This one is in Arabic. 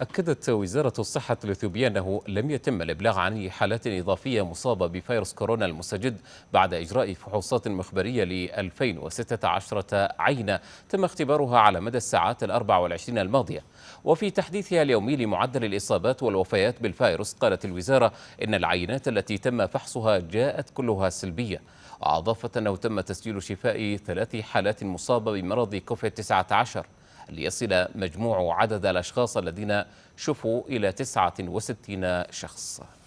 أكدت وزارة الصحة الإثيوبية أنه لم يتم الإبلاغ عن حالات إضافية مصابة بفيروس كورونا المستجد بعد إجراء فحوصات مخبرية ل 2016 عينة تم اختبارها على مدى الساعات ال 24 الماضية وفي تحديثها اليومي لمعدل الإصابات والوفيات بالفيروس قالت الوزارة إن العينات التي تم فحصها جاءت كلها سلبية وأضافت أنه تم تسجيل شفاء ثلاث حالات مصابة بمرض كوفيد 19 ليصل مجموع عدد الأشخاص الذين شفوا إلى 69 شخص